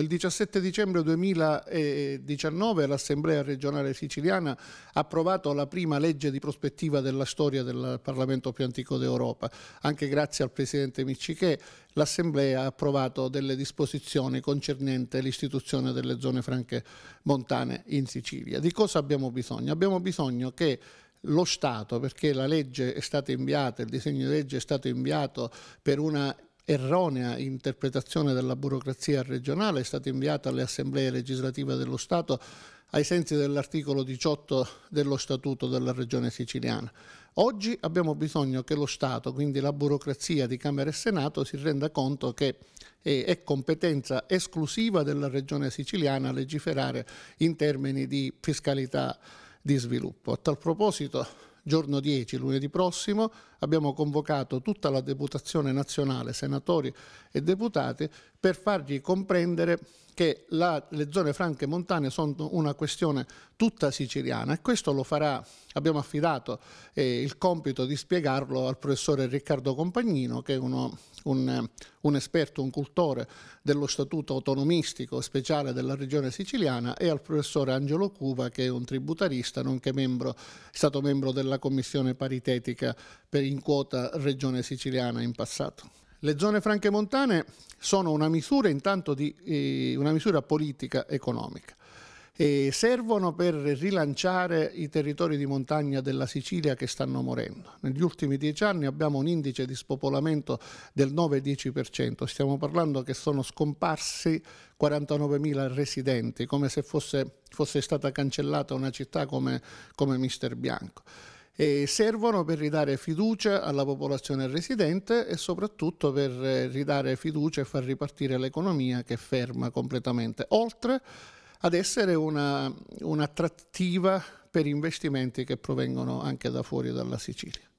Il 17 dicembre 2019 l'Assemblea regionale siciliana ha approvato la prima legge di prospettiva della storia del Parlamento più antico d'Europa. Anche grazie al Presidente Miccichè l'Assemblea ha approvato delle disposizioni concernente l'istituzione delle zone franche montane in Sicilia. Di cosa abbiamo bisogno? Abbiamo bisogno che lo Stato, perché la legge è stata inviata, il disegno di legge è stato inviato per una erronea interpretazione della burocrazia regionale è stata inviata alle assemblee legislative dello Stato ai sensi dell'articolo 18 dello Statuto della Regione Siciliana. Oggi abbiamo bisogno che lo Stato, quindi la burocrazia di Camera e Senato, si renda conto che è competenza esclusiva della Regione Siciliana legiferare in termini di fiscalità di sviluppo. A tal proposito giorno 10, lunedì prossimo, abbiamo convocato tutta la deputazione nazionale, senatori e deputati, per fargli comprendere che la, le zone franche montane sono una questione tutta siciliana e questo lo farà, abbiamo affidato eh, il compito di spiegarlo al professore Riccardo Compagnino che è uno, un, un, esperto, un cultore dello statuto autonomistico speciale della regione siciliana e al professore Angelo Cuva che è un tributarista nonché membro, è stato membro della commissione paritetica per in quota regione siciliana in passato. Le zone franche montane sono una misura intanto di eh, una misura politica economica. E servono per rilanciare i territori di montagna della Sicilia che stanno morendo. Negli ultimi dieci anni abbiamo un indice di spopolamento del 9-10%, stiamo parlando che sono scomparsi 49.000 residenti, come se fosse, fosse stata cancellata una città come, come Mister Bianco e servono per ridare fiducia alla popolazione residente e soprattutto per eh, ridare fiducia e far ripartire l'economia che ferma completamente, oltre ad essere una, un'attrattiva per investimenti che provengono anche da fuori dalla Sicilia.